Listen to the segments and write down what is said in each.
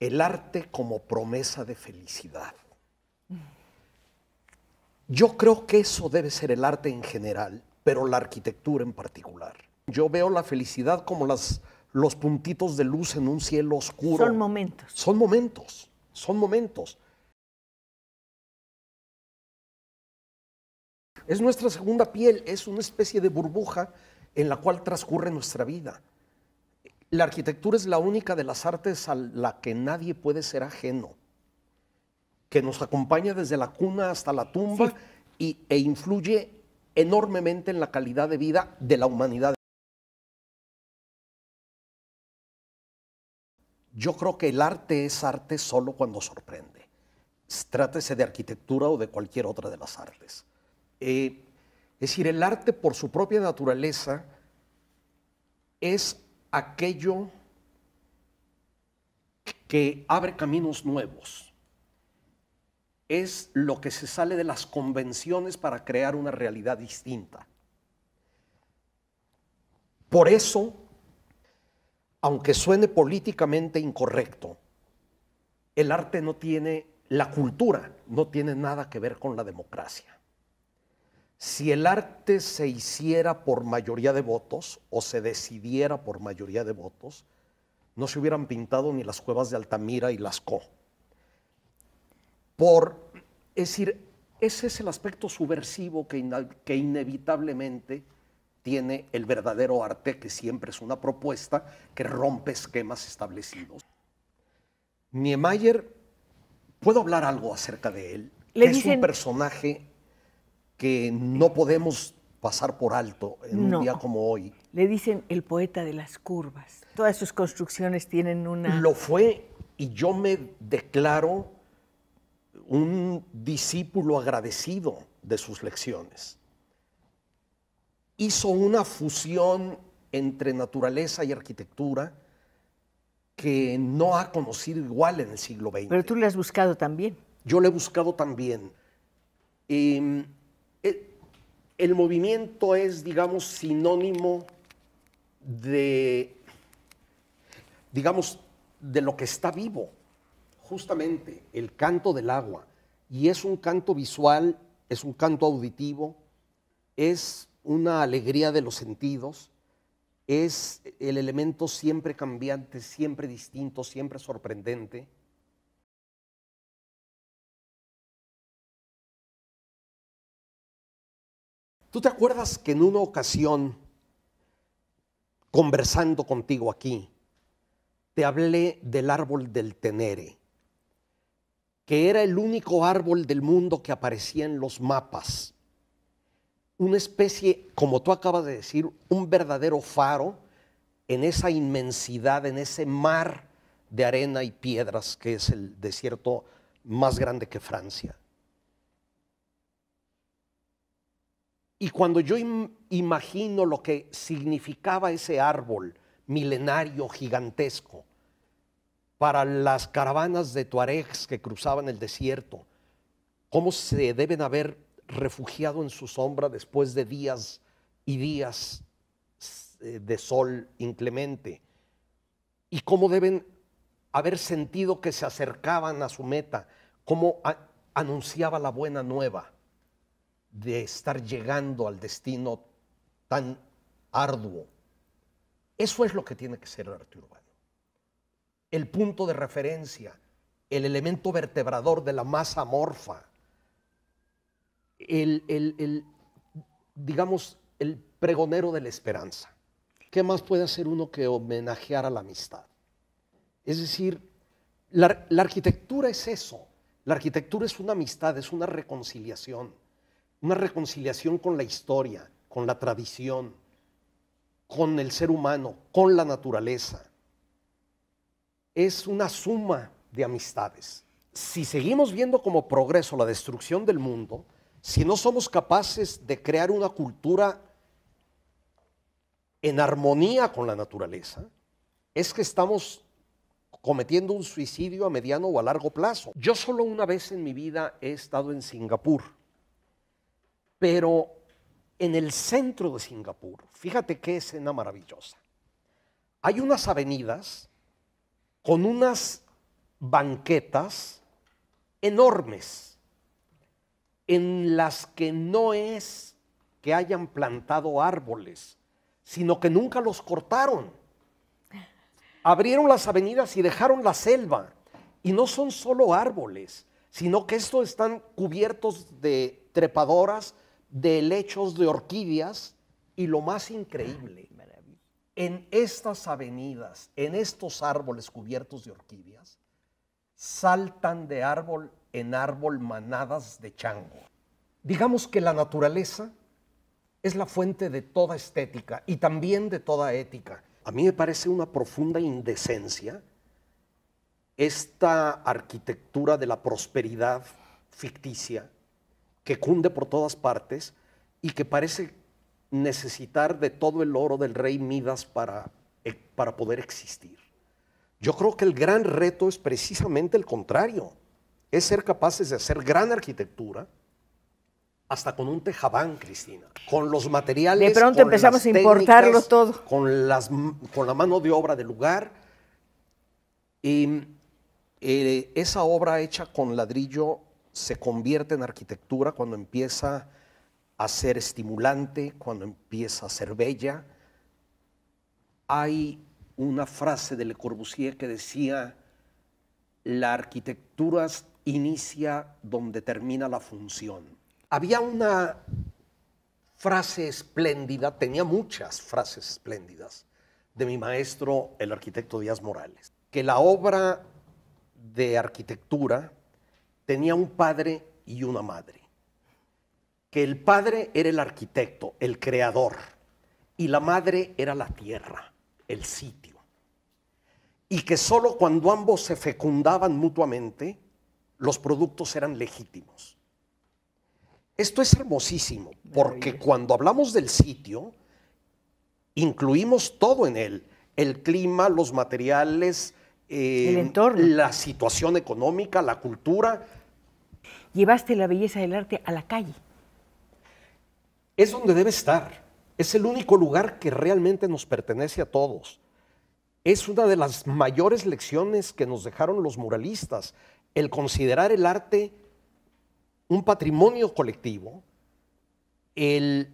el arte como promesa de felicidad. Yo creo que eso debe ser el arte en general, pero la arquitectura en particular. Yo veo la felicidad como los puntitos de luz en un cielo oscuro. Son momentos. Son momentos, son momentos. Es nuestra segunda piel, es una especie de burbuja en la cual transcurre nuestra vida. La arquitectura es la única de las artes a la que nadie puede ser ajeno, que nos acompaña desde la cuna hasta la tumba y, e influye enormemente en la calidad de vida de la humanidad. Yo creo que el arte es arte solo cuando sorprende. Trátese de arquitectura o de cualquier otra de las artes. Eh, es decir, el arte por su propia naturaleza es aquello que abre caminos nuevos. Es lo que se sale de las convenciones para crear una realidad distinta. Por eso, aunque suene políticamente incorrecto, el arte no tiene, la cultura no tiene nada que ver con la democracia si el arte se hiciera por mayoría de votos o se decidiera por mayoría de votos, no se hubieran pintado ni las cuevas de Altamira y Lascaux. Por, es decir, ese es el aspecto subversivo que, que inevitablemente tiene el verdadero arte, que siempre es una propuesta que rompe esquemas establecidos. Niemeyer, puedo hablar algo acerca de él. Es un personaje que no podemos pasar por alto en un día como hoy. Le dicen el poeta de las curvas. Todas sus construcciones tienen una... Lo fue y yo me declaro un discípulo agradecido de sus lecciones. Hizo una fusión entre naturaleza y arquitectura que no ha conocido igual en el siglo XX. Pero tú le has buscado también. Yo le he buscado también. Eh, el movimiento es, digamos, sinónimo de, digamos, de lo que está vivo, justamente el canto del agua. Y es un canto visual, es un canto auditivo, es una alegría de los sentidos, es el elemento siempre cambiante, siempre distinto, siempre sorprendente. ¿Tú te acuerdas que en una ocasión, conversando contigo aquí, te hablé del árbol del tenere, que era el único árbol del mundo que aparecía en los mapas? Una especie, como tú acabas de decir, un verdadero faro en esa inmensidad, en ese mar de arena y piedras que es el desierto más grande que Francia. Y cuando yo imagino lo que significaba ese árbol milenario gigantesco para las caravanas de Tuaregs que cruzaban el desierto, cómo se deben haber refugiado en su sombra después de días y días eh, de sol inclemente, y cómo deben haber sentido que se acercaban a su meta, cómo anunciaba la buena nueva de estar llegando al destino tan arduo. Eso es lo que tiene que ser el arte urbano. El punto de referencia, el elemento vertebrador de la masa amorfa, el, digamos, el pregonero de la esperanza. ¿Qué más puede hacer uno que homenajear a la amistad? Es decir, la, la arquitectura es eso. La arquitectura es una amistad, es una reconciliación una reconciliación con la historia, con la tradición, con el ser humano, con la naturaleza. Es una suma de amistades. Si seguimos viendo como progreso la destrucción del mundo, si no somos capaces de crear una cultura en armonía con la naturaleza, es que estamos cometiendo un suicidio a mediano o a largo plazo. Yo solo una vez en mi vida he estado en Singapur pero en el centro de Singapur, fíjate qué escena maravillosa. Hay unas avenidas con unas banquetas enormes en las que no es que hayan plantado árboles, sino que nunca los cortaron. Abrieron las avenidas y dejaron la selva. Y no son solo árboles, sino que estos están cubiertos de trepadoras, de helechos de orquídeas y lo más increíble, en estas avenidas, en estos árboles cubiertos de orquídeas, saltan de árbol en árbol manadas de chango. Digamos que la naturaleza es la fuente de toda estética y también de toda ética. A mí me parece una profunda indecencia esta arquitectura de la prosperidad ficticia que cunde por todas partes y que parece necesitar de todo el oro del rey Midas para, eh, para poder existir. Yo creo que el gran reto es precisamente el contrario, es ser capaces de hacer gran arquitectura, hasta con un tejabán, Cristina, con los materiales. De pronto empezamos a importarlo Con, con la mano de obra del lugar. Y eh, esa obra hecha con ladrillo se convierte en arquitectura cuando empieza a ser estimulante, cuando empieza a ser bella. Hay una frase de Le Corbusier que decía, la arquitectura inicia donde termina la función. Había una frase espléndida, tenía muchas frases espléndidas, de mi maestro, el arquitecto Díaz Morales, que la obra de arquitectura tenía un padre y una madre. Que el padre era el arquitecto, el creador, y la madre era la tierra, el sitio. Y que solo cuando ambos se fecundaban mutuamente, los productos eran legítimos. Esto es hermosísimo, porque cuando hablamos del sitio, incluimos todo en él, el clima, los materiales, eh, la situación económica, la cultura, llevaste la belleza del arte a la calle. Es donde debe estar. Es el único lugar que realmente nos pertenece a todos. Es una de las mayores lecciones que nos dejaron los muralistas, el considerar el arte un patrimonio colectivo, el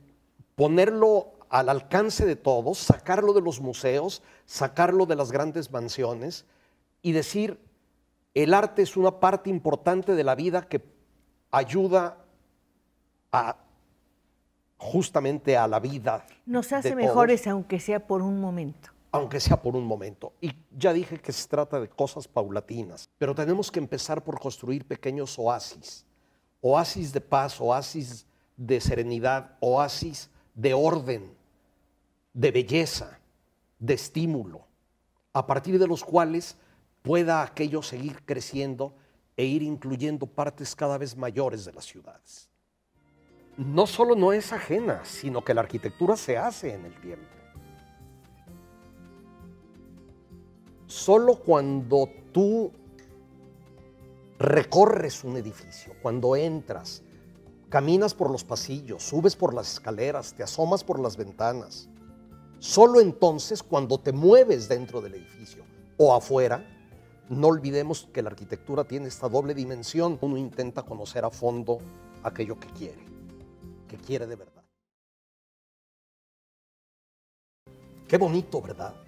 ponerlo al alcance de todos, sacarlo de los museos, sacarlo de las grandes mansiones y decir, el arte es una parte importante de la vida que ayuda justamente a la vida. Nos hace mejores aunque sea por un momento. Aunque sea por un momento. Y ya dije que se trata de cosas paulatinas, pero tenemos que empezar por construir pequeños oasis. Oasis de paz, oasis de serenidad, oasis de orden, de belleza, de estímulo, a partir de los cuales pueda aquello seguir creciendo e ir incluyendo partes cada vez mayores de las ciudades. No solo no es ajena, sino que la arquitectura se hace en el tiempo. Solo cuando tú recorres un edificio, cuando entras, caminas por los pasillos, subes por las escaleras, te asomas por las ventanas, solo entonces cuando te mueves dentro del edificio o afuera, no olvidemos que la arquitectura tiene esta doble dimensión. Uno intenta conocer a fondo aquello que quiere, que quiere de verdad. Qué bonito, ¿verdad?